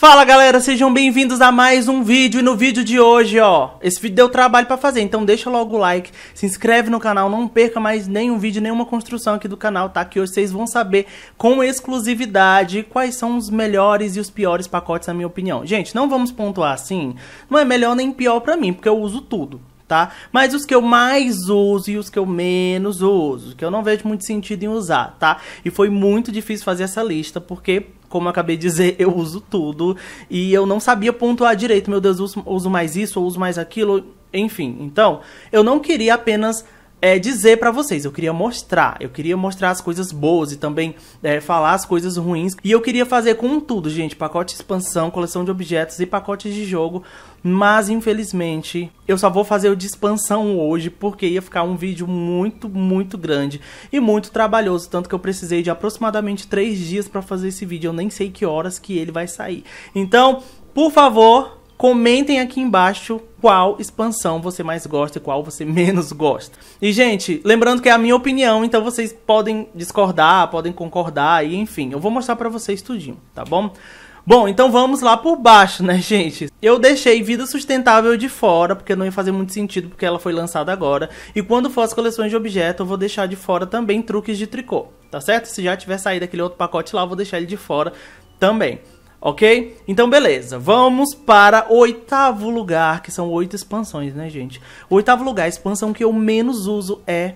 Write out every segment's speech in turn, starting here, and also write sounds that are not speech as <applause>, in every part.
Fala galera, sejam bem-vindos a mais um vídeo e no vídeo de hoje, ó, esse vídeo deu trabalho pra fazer, então deixa logo o like, se inscreve no canal, não perca mais nenhum vídeo, nenhuma construção aqui do canal, tá? Que hoje vocês vão saber com exclusividade quais são os melhores e os piores pacotes, na minha opinião. Gente, não vamos pontuar assim, não é melhor nem pior pra mim, porque eu uso tudo. Tá? Mas os que eu mais uso e os que eu menos uso, que eu não vejo muito sentido em usar, tá? E foi muito difícil fazer essa lista, porque como eu acabei de dizer, eu uso tudo. E eu não sabia pontuar direito, meu Deus, uso, uso mais isso, ou uso mais aquilo, enfim. Então, eu não queria apenas é, dizer para vocês, eu queria mostrar, eu queria mostrar as coisas boas e também é, falar as coisas ruins. E eu queria fazer com tudo, gente, pacote expansão, coleção de objetos e pacotes de jogo. Mas infelizmente eu só vou fazer o de expansão hoje porque ia ficar um vídeo muito, muito grande e muito trabalhoso. Tanto que eu precisei de aproximadamente 3 dias para fazer esse vídeo. Eu nem sei que horas que ele vai sair. Então, por favor, Comentem aqui embaixo qual expansão você mais gosta e qual você <laughs> menos gosta. E, gente, lembrando que é a minha opinião, então vocês podem discordar, podem concordar, e enfim, eu vou mostrar para vocês tudinho, tá bom? Bom, então vamos lá por baixo, né, <laughs> gente? Eu deixei Vida Sustentável de fora, porque não ia fazer muito sentido, porque ela foi lançada agora. E quando for as coleções de objetos eu vou deixar de fora também truques de tricô, tá certo? Se já tiver saído aquele outro pacote lá, eu vou deixar ele de fora também. Ok? Então, beleza. Vamos para o oitavo lugar, que são oito expansões, né, gente? O oitavo lugar, a expansão que eu menos uso é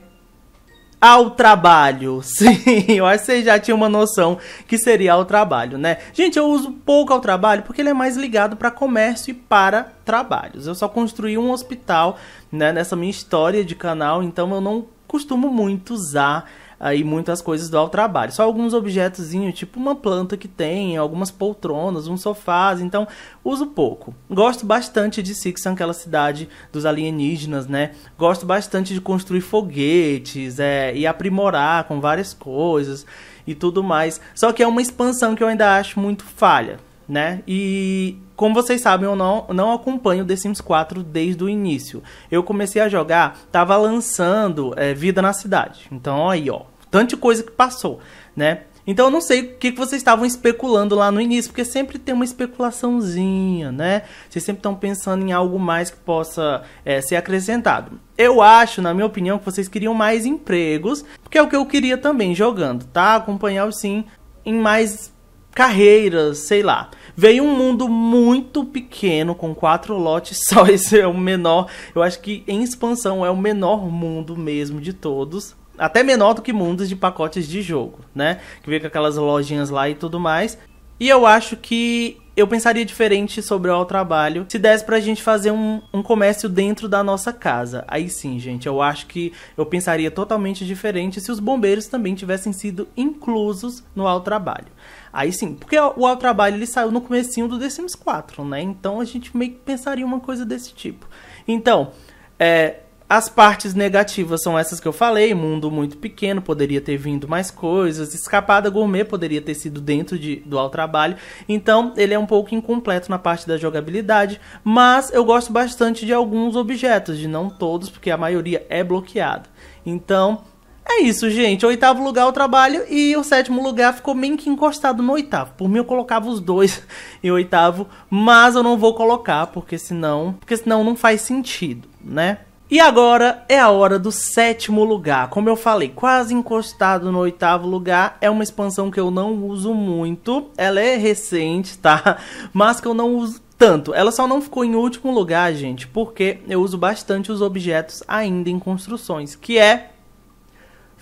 ao trabalho. <laughs> Sim, eu acho que vocês já tinham uma noção que seria ao trabalho, né? Gente, eu uso pouco ao trabalho porque ele é mais ligado para comércio e para trabalhos. Eu só construí um hospital né, nessa minha história de canal, então eu não costumo muito usar aí muitas coisas do ao trabalho. Só alguns objetozinhos, tipo uma planta que tem, algumas poltronas, um sofás, então uso pouco. Gosto bastante de Sixan, aquela cidade dos alienígenas, né? Gosto bastante de construir foguetes é, e aprimorar com várias coisas e tudo mais. Só que é uma expansão que eu ainda acho muito falha, né? E como vocês sabem, eu não, não acompanho The Sims 4 desde o início. Eu comecei a jogar, tava lançando é, Vida na Cidade. Então, aí, ó, tanta coisa que passou, né? Então eu não sei o que vocês estavam especulando lá no início, porque sempre tem uma especulaçãozinha, né? Vocês sempre estão pensando em algo mais que possa é, ser acrescentado. Eu acho, na minha opinião, que vocês queriam mais empregos, porque é o que eu queria também jogando, tá? Acompanhar o sim em mais carreiras, sei lá. Veio um mundo muito pequeno, com quatro lotes só. <laughs> Esse é o menor. Eu acho que em expansão é o menor mundo mesmo de todos até menor do que mundos de pacotes de jogo, né? Que vem com aquelas lojinhas lá e tudo mais. E eu acho que eu pensaria diferente sobre o trabalho se desse pra gente fazer um, um comércio dentro da nossa casa. Aí sim, gente, eu acho que eu pensaria totalmente diferente se os bombeiros também tivessem sido inclusos no ao trabalho. Aí sim, porque o ao trabalho ele saiu no comecinho do The Sims 4, né? Então a gente meio que pensaria uma coisa desse tipo. Então, é, as partes negativas são essas que eu falei: mundo muito pequeno, poderia ter vindo mais coisas, escapada gourmet poderia ter sido dentro de, do ao trabalho. Então, ele é um pouco incompleto na parte da jogabilidade, mas eu gosto bastante de alguns objetos, de não todos, porque a maioria é bloqueada. Então, é isso, gente. Oitavo lugar o trabalho e o sétimo lugar ficou meio que encostado no oitavo. Por mim eu colocava os dois <laughs> em oitavo, mas eu não vou colocar, porque senão, porque senão não faz sentido, né? E agora é a hora do sétimo lugar. Como eu falei, quase encostado no oitavo lugar. É uma expansão que eu não uso muito. Ela é recente, tá? <laughs> Mas que eu não uso tanto. Ela só não ficou em último lugar, gente, porque eu uso bastante os objetos ainda em construções, que é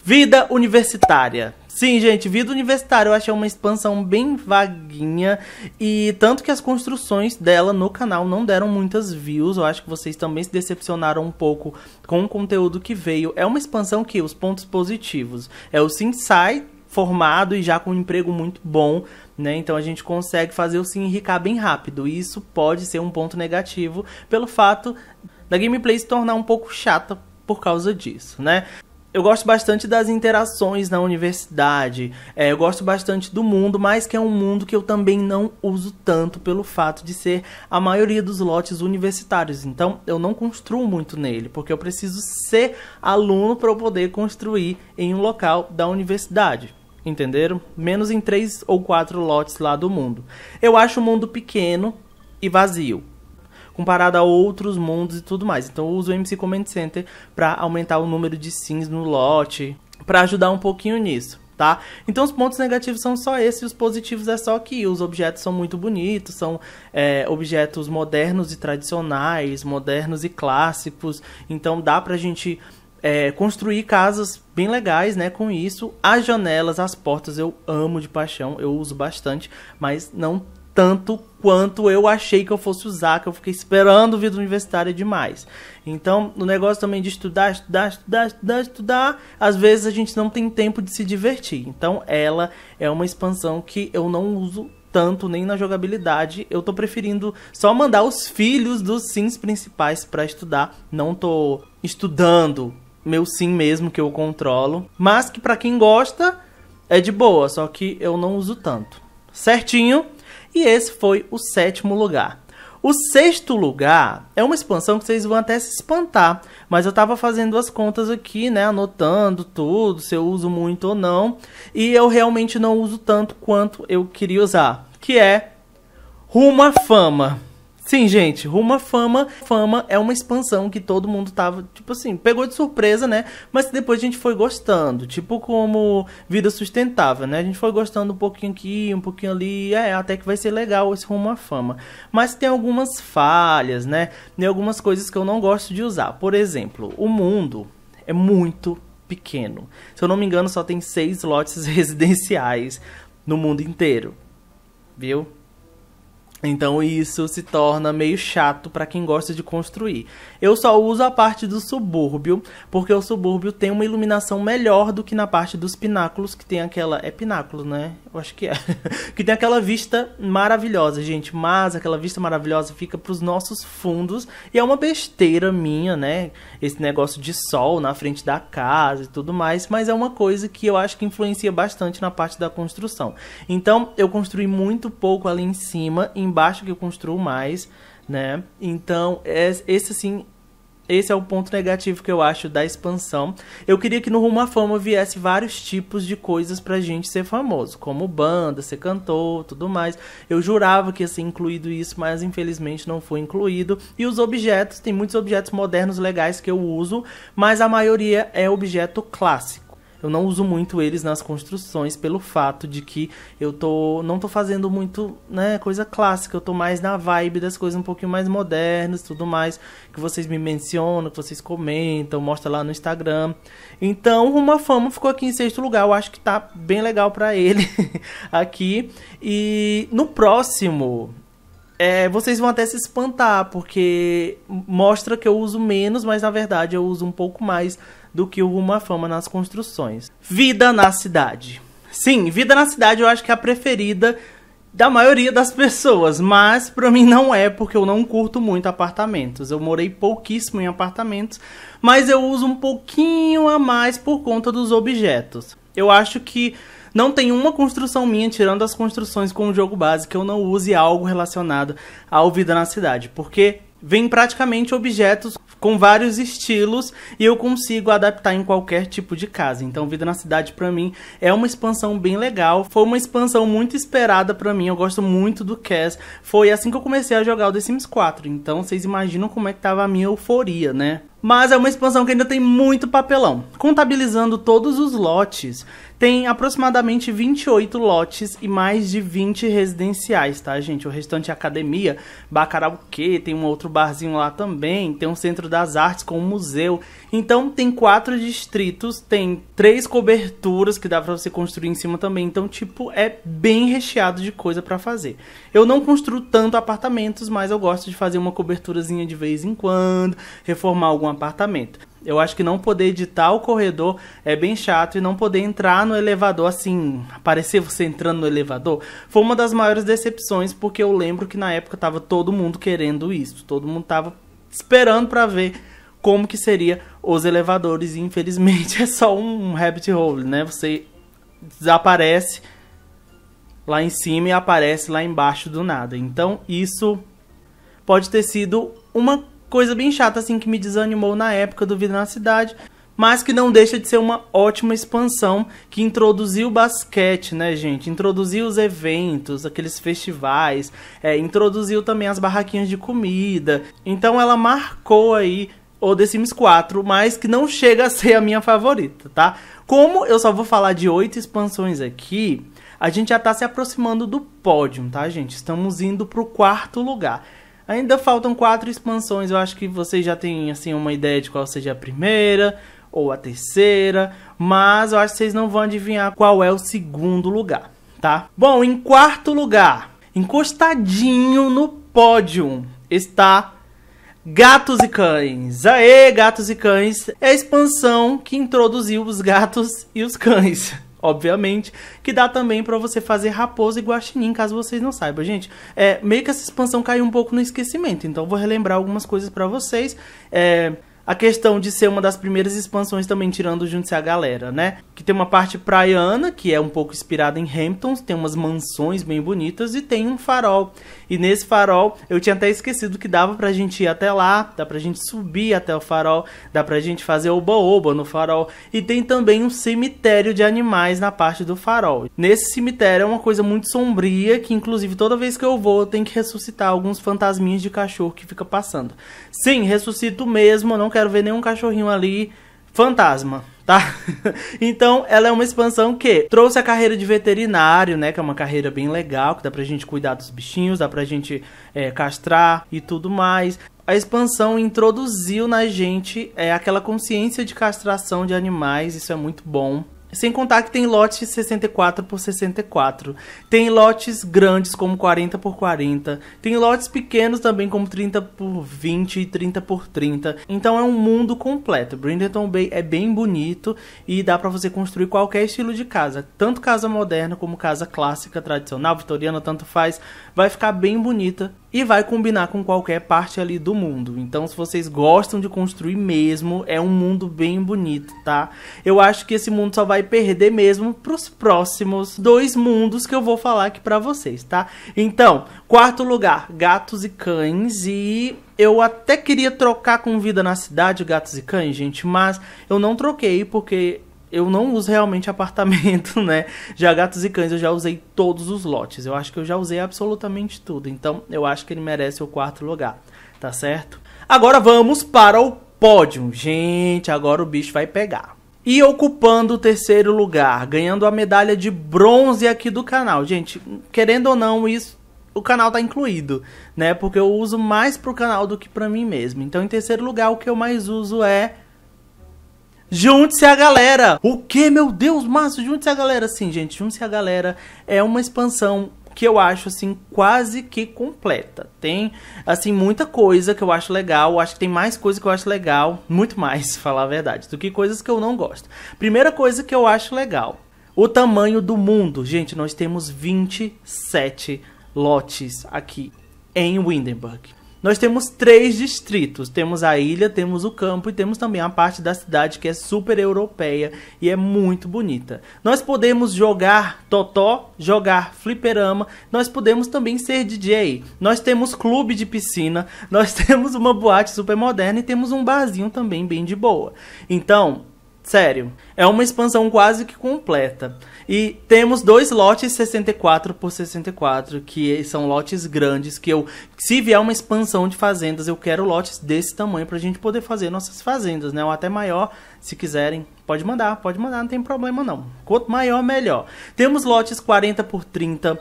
vida universitária. Sim, gente, vida universitária eu achei uma expansão bem vaguinha e tanto que as construções dela no canal não deram muitas views, eu acho que vocês também se decepcionaram um pouco com o conteúdo que veio. É uma expansão que os pontos positivos é o Sinsai formado e já com um emprego muito bom, né? Então a gente consegue fazer o sim enricar bem rápido. E isso pode ser um ponto negativo pelo fato da gameplay se tornar um pouco chata por causa disso, né? eu gosto bastante das interações na universidade, é, eu gosto bastante do mundo, mas que é um mundo que eu também não uso tanto pelo fato de ser a maioria dos lotes universitários. Então eu não construo muito nele, porque eu preciso ser aluno para eu poder construir em um local da universidade. Entenderam? Menos em três ou quatro lotes lá do mundo. Eu acho o mundo pequeno e vazio comparado a outros mundos e tudo mais. Então eu uso o MC Command Center para aumentar o número de sims no lote, para ajudar um pouquinho nisso. Tá? Então os pontos negativos são só esses, os positivos é só que os objetos são muito bonitos, são é, objetos modernos e tradicionais, modernos e clássicos, então dá pra gente é, construir casas bem legais, né? Com isso, as janelas, as portas eu amo de paixão, eu uso bastante, mas não tanto quanto eu achei que eu fosse usar, que eu fiquei esperando vida universitária é demais. Então, o negócio também de estudar, estudar, estudar, estudar, estudar, às vezes a gente não tem tempo de se divertir. Então, ela é uma expansão que eu não uso tanto nem na jogabilidade. Eu tô preferindo só mandar os filhos dos sims principais para estudar. Não tô estudando meu sim mesmo que eu controlo, mas que para quem gosta é de boa, só que eu não uso tanto. Certinho? E esse foi o sétimo lugar. O sexto lugar é uma expansão que vocês vão até se espantar, mas eu estava fazendo as contas aqui, né, anotando tudo, se eu uso muito ou não, e eu realmente não uso tanto quanto eu queria usar, que é Rumo à Fama. Sim, gente, rumo à fama. Fama é uma expansão que todo mundo tava, tipo assim, pegou de surpresa, né? Mas depois a gente foi gostando. Tipo como vida sustentável, né? A gente foi gostando um pouquinho aqui, um pouquinho ali. É, até que vai ser legal esse rumo à fama. Mas tem algumas falhas, né? Tem algumas coisas que eu não gosto de usar. Por exemplo, o mundo é muito pequeno. Se eu não me engano, só tem seis lotes <laughs> residenciais no mundo inteiro. Viu? Então isso se torna meio chato para quem gosta de construir. Eu só uso a parte do subúrbio, porque o subúrbio tem uma iluminação melhor do que na parte dos pináculos, que tem aquela. É pináculo, né? Eu acho que é. <laughs> que tem aquela vista maravilhosa, gente. Mas aquela vista maravilhosa fica pros nossos fundos. E é uma besteira minha, né? Esse negócio de sol na frente da casa e tudo mais. Mas é uma coisa que eu acho que influencia bastante na parte da construção. Então eu construí muito pouco ali em cima. Em embaixo que eu construo mais, né? Então, esse assim, esse é o ponto negativo que eu acho da expansão. Eu queria que no Rumo à Fama viesse vários tipos de coisas pra gente ser famoso, como banda, ser cantor, tudo mais. Eu jurava que ia ser incluído isso, mas infelizmente não foi incluído. E os objetos, tem muitos objetos modernos legais que eu uso, mas a maioria é objeto clássico. Eu não uso muito eles nas construções pelo fato de que eu tô não tô fazendo muito, né, coisa clássica, eu tô mais na vibe das coisas um pouquinho mais modernas, tudo mais que vocês me mencionam, que vocês comentam, mostra lá no Instagram. Então, uma fama ficou aqui em sexto lugar, eu acho que tá bem legal para ele <laughs> aqui. E no próximo, é, vocês vão até se espantar, porque mostra que eu uso menos, mas na verdade eu uso um pouco mais do que uma fama nas construções. Vida na cidade. Sim, Vida na cidade eu acho que é a preferida da maioria das pessoas, mas para mim não é porque eu não curto muito apartamentos. Eu morei pouquíssimo em apartamentos, mas eu uso um pouquinho a mais por conta dos objetos. Eu acho que não tem uma construção minha, tirando as construções com o jogo base, que eu não use algo relacionado ao Vida na Cidade, porque vem praticamente objetos com vários estilos e eu consigo adaptar em qualquer tipo de casa. Então, Vida na Cidade para mim é uma expansão bem legal. Foi uma expansão muito esperada para mim. Eu gosto muito do Cass. Foi assim que eu comecei a jogar o The Sims 4. Então, vocês imaginam como é que tava a minha euforia, né? Mas é uma expansão que ainda tem muito papelão. Contabilizando todos os lotes, tem aproximadamente 28 lotes e mais de 20 residenciais, tá, gente? O restante é academia, bacarauquê, tem um outro barzinho lá também, tem um centro das artes com um museu. Então tem quatro distritos, tem três coberturas que dá para você construir em cima também. Então, tipo, é bem recheado de coisa para fazer. Eu não construo tanto apartamentos, mas eu gosto de fazer uma coberturazinha de vez em quando, reformar algum apartamento. Eu acho que não poder editar o corredor é bem chato e não poder entrar no elevador assim, aparecer você entrando no elevador, foi uma das maiores decepções, porque eu lembro que na época tava todo mundo querendo isso, todo mundo tava esperando para ver como que seria os elevadores e infelizmente <laughs> é só um rabbit hole, né? Você desaparece lá em cima e aparece lá embaixo do nada. Então, isso pode ter sido uma coisa bem chata assim que me desanimou na época do Vida na Cidade, mas que não deixa de ser uma ótima expansão que introduziu o basquete, né, gente? Introduziu os eventos, aqueles festivais, é, introduziu também as barraquinhas de comida. Então ela marcou aí o The Sims 4, mas que não chega a ser a minha favorita, tá? Como eu só vou falar de oito expansões aqui, a gente já tá se aproximando do pódio, tá, gente? Estamos indo pro quarto lugar. Ainda faltam quatro expansões. Eu acho que vocês já têm assim uma ideia de qual seja a primeira ou a terceira, mas eu acho que vocês não vão adivinhar qual é o segundo lugar, tá? Bom, em quarto lugar, encostadinho no pódio, está Gatos e Cães. Aê, Gatos e Cães é a expansão que introduziu os gatos e os cães obviamente, que dá também para você fazer raposa e guaxinim, caso vocês não saibam, gente. É, meio que essa expansão caiu um pouco no esquecimento, então vou relembrar algumas coisas para vocês. É a questão de ser uma das primeiras expansões também tirando junto a galera, né? Que tem uma parte praiana, que é um pouco inspirada em Hamptons, tem umas mansões bem bonitas e tem um farol. E nesse farol, eu tinha até esquecido que dava pra gente ir até lá, dá pra gente subir até o farol, dá pra gente fazer oba-oba no farol. E tem também um cemitério de animais na parte do farol. Nesse cemitério é uma coisa muito sombria, que inclusive toda vez que eu vou, eu tenho que ressuscitar alguns fantasminhas de cachorro que fica passando. Sim, ressuscito mesmo, não quero ver nenhum cachorrinho ali fantasma. Tá? <laughs> então, ela é uma expansão que trouxe a carreira de veterinário, né? Que é uma carreira bem legal, que dá pra gente cuidar dos bichinhos, dá pra gente é, castrar e tudo mais. A expansão introduziu na gente é, aquela consciência de castração de animais, isso é muito bom. Sem contar que tem lotes 64 por 64. Tem lotes grandes como 40 por 40. Tem lotes pequenos também como 30 por 20 e 30 por 30. Então é um mundo completo. Brindleton Bay é bem bonito e dá para você construir qualquer estilo de casa, tanto casa moderna como casa clássica tradicional, vitoriana, tanto faz vai ficar bem bonita e vai combinar com qualquer parte ali do mundo. Então, se vocês gostam de construir mesmo, é um mundo bem bonito, tá? Eu acho que esse mundo só vai perder mesmo pros próximos dois mundos que eu vou falar aqui para vocês, tá? Então, quarto lugar, gatos e cães e eu até queria trocar com vida na cidade, gatos e cães, gente, mas eu não troquei porque eu não uso realmente apartamento, <laughs> né? Já Gatos e Cães eu já usei todos os lotes. Eu acho que eu já usei absolutamente tudo. Então eu acho que ele merece o quarto lugar, tá certo? Agora vamos para o pódio. Gente, agora o bicho vai pegar. E ocupando o terceiro lugar, ganhando a medalha de bronze aqui do canal. Gente, querendo ou não, isso o canal tá incluído, né? Porque eu uso mais pro canal do que para mim mesmo. Então, em terceiro lugar, o que eu mais uso é Junte-se a galera! O que, meu Deus, Márcio? Junte-se a galera! Sim, gente, Junte-se a galera é uma expansão que eu acho assim quase que completa. Tem assim muita coisa que eu acho legal, acho que tem mais coisa que eu acho legal, muito mais, <laughs> falar a verdade, do que coisas que eu não gosto. Primeira coisa que eu acho legal, o tamanho do mundo. Gente, nós temos 27 lotes aqui em Windenburg. Nós temos três distritos: temos a ilha, temos o campo e temos também a parte da cidade que é super europeia e é muito bonita. Nós podemos jogar totó, jogar fliperama, nós podemos também ser DJ. Nós temos clube de piscina, <laughs> nós temos uma boate super moderna e temos um barzinho também bem de boa. Então, Sério, é uma expansão quase que completa. E temos dois lotes 64 por 64, que são lotes grandes, que eu se vier uma expansão de fazendas, eu quero lotes desse tamanho pra gente poder fazer nossas fazendas, né? Ou até maior, se quiserem, pode mandar, pode mandar, não tem problema não. Quanto maior, melhor. Temos lotes 40 por 30,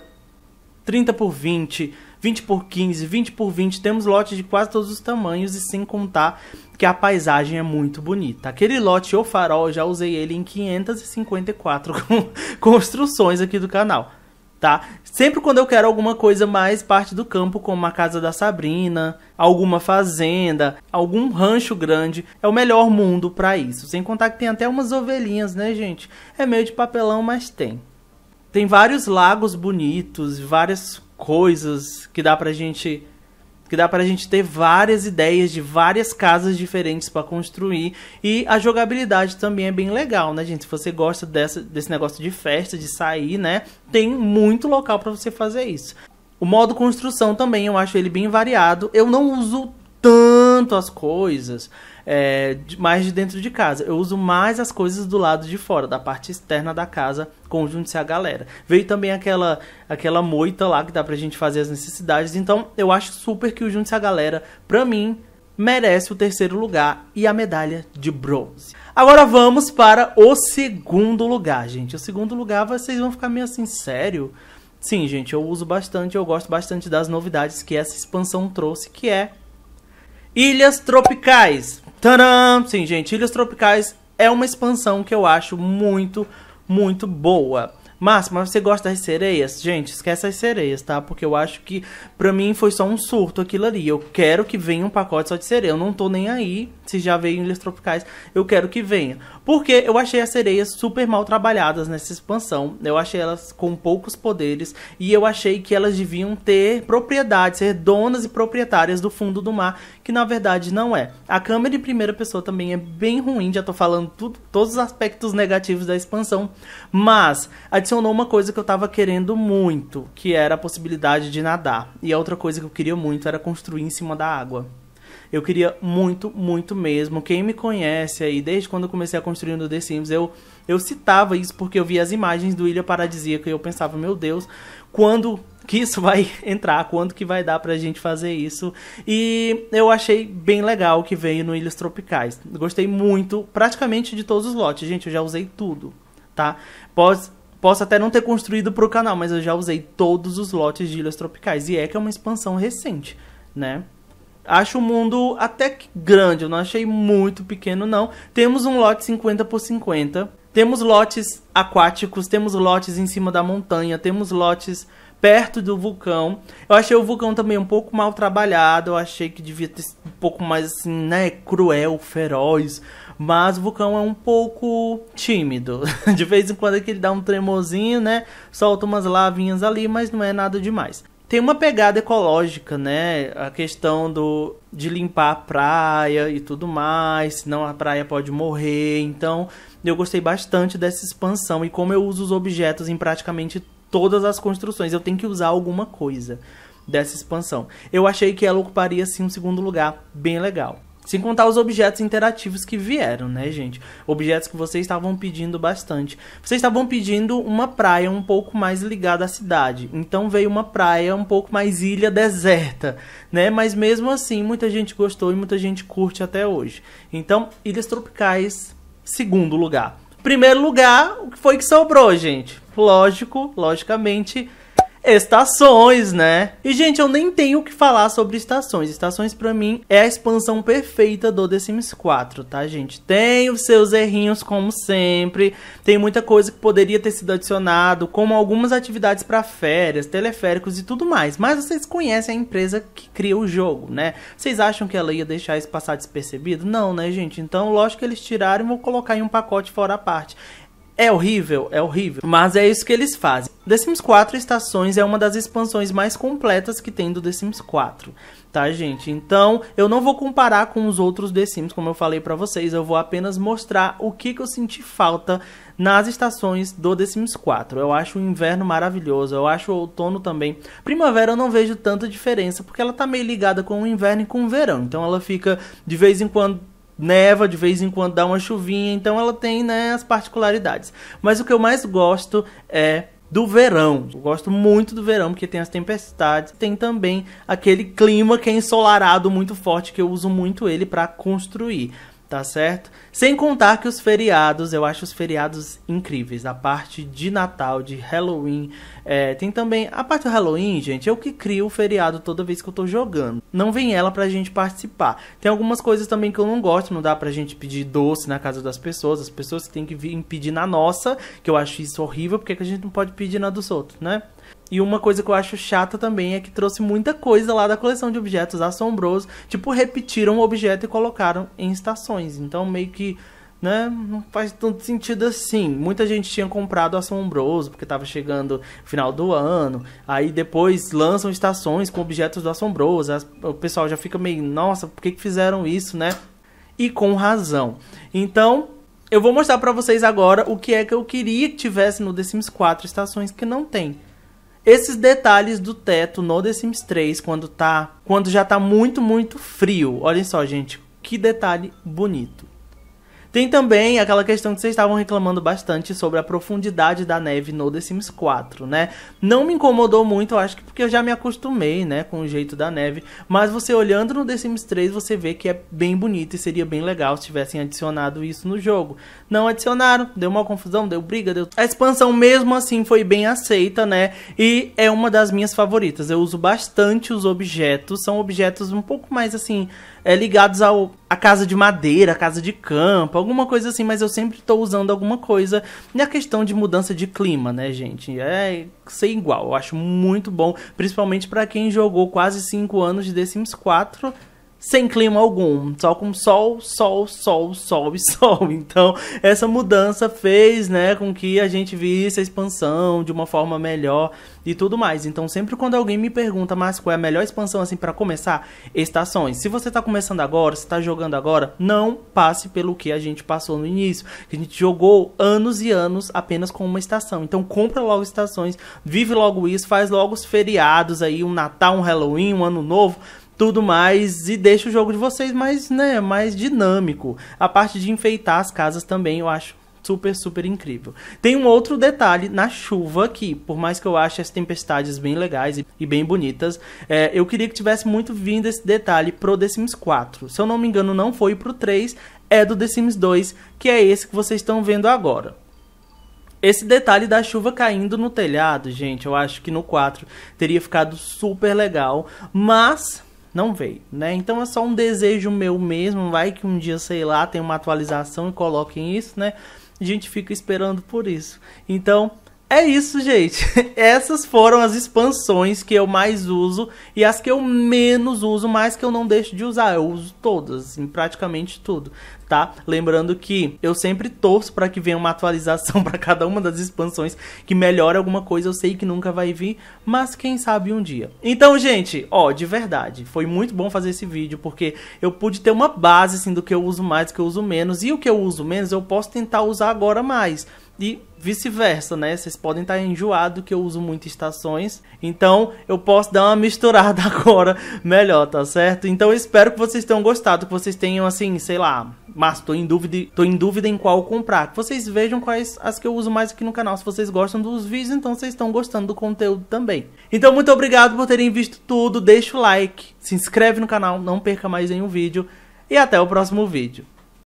30 por 20, 20 por 15, 20 por 20, temos lotes de quase todos os tamanhos e sem contar que a paisagem é muito bonita. Aquele lote ou Farol, já usei ele em 554 <laughs> construções aqui do canal, tá? Sempre quando eu quero alguma coisa mais parte do campo, como a casa da Sabrina, alguma fazenda, algum rancho grande, é o melhor mundo para isso. Sem contar que tem até umas ovelhinhas, né, gente? É meio de papelão, mas tem. Tem vários lagos bonitos, várias coisas, que dá pra gente que dá pra gente ter várias ideias de várias casas diferentes para construir e a jogabilidade também é bem legal, né, gente? Se você gosta dessa, desse negócio de festa, de sair, né, tem muito local para você fazer isso. O modo construção também, eu acho ele bem variado. Eu não uso tanto as coisas é, mais de dentro de casa. Eu uso mais as coisas do lado de fora, da parte externa da casa, conjunto se a galera. Veio também aquela aquela moita lá que dá pra gente fazer as necessidades. Então, eu acho super que o Junte-se a Galera, pra mim, merece o terceiro lugar e a medalha de bronze. Agora vamos para o segundo lugar, gente. O segundo lugar, vocês vão ficar meio assim, sério? Sim, gente, eu uso bastante, eu gosto bastante das novidades que essa expansão trouxe, que é Ilhas Tropicais. Tadam! Sim, gente, Ilhas Tropicais é uma expansão que eu acho muito, muito boa. Mas, mas você gosta das sereias? Gente, esquece as sereias, tá? Porque eu acho que pra mim foi só um surto aquilo ali. Eu quero que venha um pacote só de sereia. Eu não tô nem aí se já veio Ilhas Tropicais. Eu quero que venha. Porque eu achei as sereias super mal trabalhadas nessa expansão. Eu achei elas com poucos poderes. E eu achei que elas deviam ter propriedade, ser donas e proprietárias do fundo do mar que na verdade não é. A câmera de primeira pessoa também é bem ruim, já tô falando tudo, todos os aspectos negativos da expansão, mas adicionou uma coisa que eu tava querendo muito, que era a possibilidade de nadar. E a outra coisa que eu queria muito era construir em cima da água. Eu queria muito, muito mesmo. Quem me conhece aí, desde quando eu comecei a construir no The Sims, eu, eu citava isso porque eu via as imagens do Ilha Paradisíaca e eu pensava, meu Deus, quando que isso vai entrar, quando que vai dar pra gente fazer isso. E eu achei bem legal o que veio no Ilhas Tropicais. Gostei muito, praticamente de todos os lotes. Gente, eu já usei tudo, tá? Posso, posso até não ter construído pro canal, mas eu já usei todos os lotes de Ilhas Tropicais. E é que é uma expansão recente, né? Acho o mundo até que grande, eu não achei muito pequeno, não. Temos um lote 50 por 50. Temos lotes aquáticos, temos lotes em cima da montanha, temos lotes perto do vulcão. Eu achei o vulcão também um pouco mal trabalhado, eu achei que devia ter sido um pouco mais assim, né, cruel, feroz. Mas o vulcão é um pouco tímido. <laughs> De vez em quando é que ele dá um tremozinho, né? Solta umas lavinhas ali, mas não é nada demais. Tem uma pegada ecológica, né? A questão do de limpar a praia e tudo mais, senão a praia pode morrer. Então, eu gostei bastante dessa expansão e como eu uso os objetos em praticamente todas as construções. Eu tenho que usar alguma coisa dessa expansão. Eu achei que ela ocuparia sim um segundo lugar bem legal. Sem contar os objetos interativos que vieram, né, gente? Objetos que vocês estavam pedindo bastante. Vocês estavam pedindo uma praia um pouco mais ligada à cidade. Então veio uma praia um pouco mais ilha deserta, né? Mas mesmo assim, muita gente gostou e muita gente curte até hoje. Então, ilhas tropicais, segundo lugar. Primeiro lugar, o que foi que sobrou, gente? lógico, logicamente, estações, né? E gente, eu nem tenho o que falar sobre estações. Estações para mim é a expansão perfeita do The Sims 4, tá, gente? Tem os seus errinhos como sempre, tem muita coisa que poderia ter sido adicionado, como algumas atividades para férias, teleféricos e tudo mais. Mas vocês conhecem a empresa que cria o jogo, né? Vocês acham que ela ia deixar isso passar despercebido? Não, né, gente? Então, lógico que eles tiraram e vão colocar em um pacote fora a parte. É horrível, é horrível. Mas é isso que eles fazem. The Sims 4 Estações é uma das expansões mais completas que tem do The Sims 4, tá, gente? Então, eu não vou comparar com os outros The Sims, como eu falei para vocês, eu vou apenas mostrar o que, que eu senti falta nas estações do The Sims 4. Eu acho o inverno maravilhoso, eu acho o outono também. Primavera eu não vejo tanta diferença, porque ela tá meio ligada com o inverno e com o verão, então ela fica de vez em quando neva de vez em quando, dá uma chuvinha, então ela tem né, as particularidades. Mas o que eu mais gosto é do verão. Eu gosto muito do verão, porque tem as tempestades, tem também aquele clima que é ensolarado muito forte, que eu uso muito ele para construir, tá certo? Sem contar que os feriados, eu acho os feriados incríveis. A parte de Natal, de Halloween, é, tem também a parte do Halloween, gente, eu é que crio o feriado toda vez que eu tô jogando. Não vem ela pra gente participar. Tem algumas coisas também que eu não gosto, não dá pra gente pedir doce na casa das pessoas, as pessoas que têm que vir pedir na nossa, que eu acho isso horrível, porque é que a gente não pode pedir na dos outros, né? E uma coisa que eu acho chata também é que trouxe muita coisa lá da coleção de objetos assombrosos, tipo repetiram o objeto e colocaram em estações. Então meio que né, não faz tanto sentido assim. Muita gente tinha comprado Assombroso, porque estava chegando final do ano. Aí depois lançam estações com objetos do Assombroso. As, o pessoal já fica meio, nossa, por que, que fizeram isso, né? E com razão. Então, eu vou mostrar para vocês agora o que é que eu queria que tivesse no The Sims 4 estações que não tem. Esses detalhes do teto no The Sims 3, quando, tá, quando já tá muito, muito frio. Olhem só, gente, que detalhe bonito. Tem também aquela questão que vocês estavam reclamando bastante sobre a profundidade da neve no The Sims 4, né? Não me incomodou muito, acho que porque eu já me acostumei, né, com o jeito da neve. Mas você olhando no The Sims 3, você vê que é bem bonito e seria bem legal se tivessem adicionado isso no jogo. Não adicionaram, deu uma confusão, deu briga, deu... A expansão mesmo assim foi bem aceita, né? E é uma das minhas favoritas. Eu uso bastante os objetos, são objetos um pouco mais assim é, ligados ao a casa de madeira, a casa de campo, alguma coisa assim, mas eu sempre estou usando alguma coisa. E a questão de mudança de clima, né, gente? É ser igual. Eu acho muito bom, principalmente para quem jogou quase 5 anos de The Sims 4 sem clima algum, só com sol, sol, sol, sol <laughs> e sol. Então, essa mudança fez, né, com que a gente visse a expansão de uma forma melhor e tudo mais. Então, sempre quando alguém me pergunta, mas qual é a melhor expansão assim para começar? Estações. Se você tá começando agora, se tá jogando agora, não passe pelo que a gente passou no início. A gente jogou anos e anos apenas com uma estação. Então, compra logo estações, vive logo isso, faz logo os feriados aí, um Natal, um Halloween, um Ano Novo tudo mais e deixa o jogo de vocês mais, né, mais dinâmico. A parte de enfeitar as casas também eu acho super, super incrível. Tem um outro detalhe na chuva aqui, por mais que eu ache as tempestades bem legais e, e bem bonitas, é, eu queria que tivesse muito vindo esse detalhe pro The Sims 4. Se eu não me engano, não foi pro 3, é do The Sims 2, que é esse que vocês estão vendo agora. Esse detalhe da chuva caindo no telhado, gente, eu acho que no 4 teria ficado super legal, mas não veio, né? Então é só um desejo meu mesmo, vai que um dia, sei lá, tem uma atualização e coloquem isso, né? A gente fica esperando por isso. Então, é isso, gente. <laughs> Essas foram as expansões que eu mais uso e as que eu menos uso, mas que eu não deixo de usar. Eu uso todas, em assim, praticamente tudo, tá? Lembrando que eu sempre torço para que venha uma atualização <laughs> para cada uma das expansões que melhore alguma coisa. Eu sei que nunca vai vir, mas quem sabe um dia. Então, gente, ó, de verdade, foi muito bom fazer esse vídeo porque eu pude ter uma base assim do que eu uso mais, do que eu uso menos e o que eu uso menos eu posso tentar usar agora mais e vice-versa, né? Vocês podem estar enjoado que eu uso muito estações, então eu posso dar uma misturada <laughs> agora melhor, tá certo? Então eu espero que vocês tenham gostado, que vocês tenham assim, sei lá, mas tô em dúvida, tô em dúvida em qual comprar. Que vocês vejam quais as que eu uso mais aqui no canal. Se vocês gostam dos vídeos, então vocês estão gostando do conteúdo também. Então muito obrigado por terem visto tudo, deixa o like, se inscreve no canal, não perca mais nenhum vídeo e até o próximo vídeo.